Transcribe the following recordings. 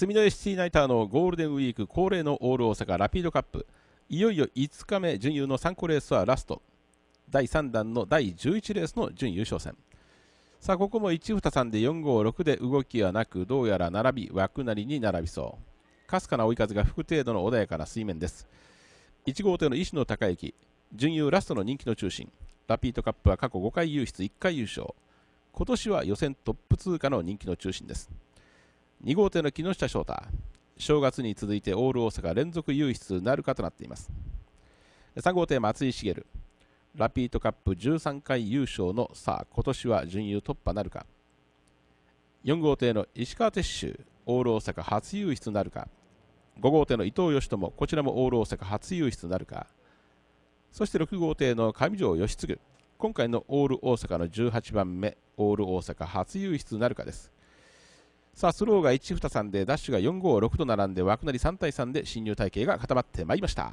住之江シティナイターのゴールデンウィーク恒例のオール大阪ラピードカップいよいよ5日目準優の3個レースはラスト第3弾の第11レースの準優勝戦さあここも123で456で動きはなくどうやら並び枠なりに並びそうかすかな追い風が吹く程度の穏やかな水面です1号艇の石野孝之準優ラストの人気の中心ラピートカップは過去5回優出1回優勝今年は予選トップ通過の人気の中心です2号艇の木下翔太正月に続いてオール大阪連続優出なるかとなっています3号艇松井茂ラピートカップ13回優勝のさあ今年は準優突破なるか4号艇の石川鉄舟オール大阪初優出なるか5号艇の伊藤義友こちらもオール大阪初優出なるかそして6号艇の上条義次今回のオール大阪の18番目オール大阪初優出なるかですさあスローが123でダッシュが456と並んで枠なり3対3で進入体系が固まってまいりました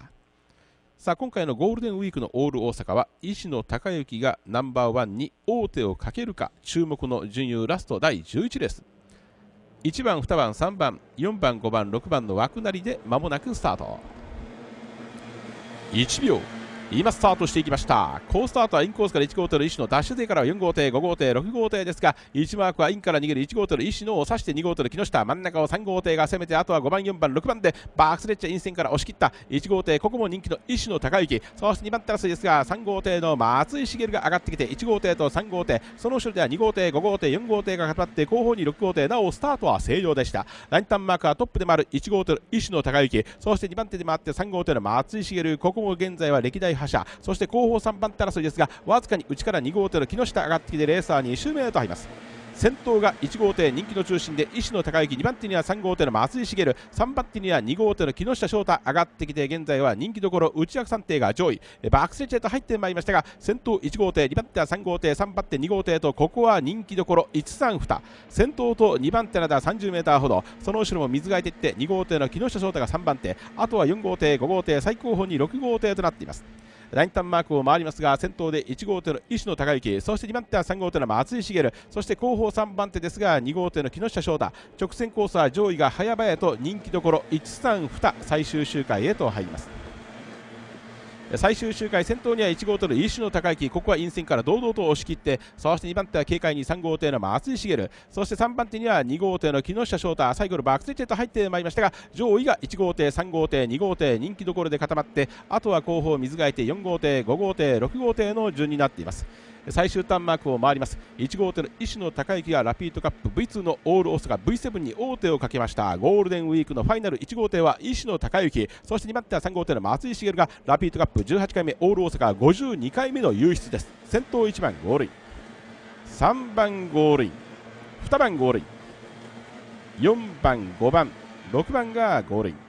さあ今回のゴールデンウィークのオール大阪は石野孝之がナンバーワンに王手をかけるか注目の準優ラスト第11レース1番2番3番4番5番6番の枠なりで間もなくスタート1秒今スタートしていきましたスタートはインコースから1号艇の石のダッシュ勢からは4号艇5号艇6号艇ですが1マークはインから逃げる1号艇の石野を指して2号艇の木下真ん中を3号艇が攻めてあとは5番4番6番でバークスレッチャー陰線から押し切った1号艇ここも人気の石野高行そして2番手争いですが3号艇の松井茂が上がってきて1号艇と3号艇その後ろでは2号艇5号艇4号艇が固まって後方に6号艇なおスタートは正常でしたラインタンマークはトップで回る1号艇の石野高行そして2番手で回って3号艇の松井茂ここも現在は歴代覇者そして後方3番手争いですがわずかに内から2号艇の木下上がってきてレーサー2周目へと入ります先頭が1号艇人気の中心で石野孝之2番手には3号艇の松井茂3番手には2号艇の木下翔太上がってきて現在は人気どころ内訳3定が上位バックスレッチへと入ってまいりましたが先頭1号艇2番手は3号艇3番手2号艇とここは人気どころ132先頭と2番手などは 30m ほどその後ろも水が空いていって2号艇の木下翔太が3番手あとは4号艇5号艇最高峰に6号艇となっていますラインタンマークを回りますが先頭で1号手の石野孝之そして2番手は3号手の松井茂そして後方3番手ですが2号手の木下翔太直線コースは上位が早々と人気どころ132最終周回へと入ります。最終周回先頭には1号艇の飯野孝之ここは陰線から堂々と押し切ってそして2番手は警戒に3号艇の松井茂そして3番手には2号艇の木下翔太最後のバックスイッチへと入ってまいりましたが上位が1号艇3号艇2号艇人気どころで固まってあとは後方水がいて4号艇5号艇6号艇の順になっています。最終端ーマークを回ります1号艇の石野隆之がラピートカップ V2 のオール大阪 V7 に王手をかけましたゴールデンウィークのファイナル1号艇は石野隆之そして2番手は3号艇の松井茂がラピートカップ18回目オール大阪52回目の優出です先頭1番ゴールイン3番ゴールイン2番ゴールイン4番5番6番がゴールイン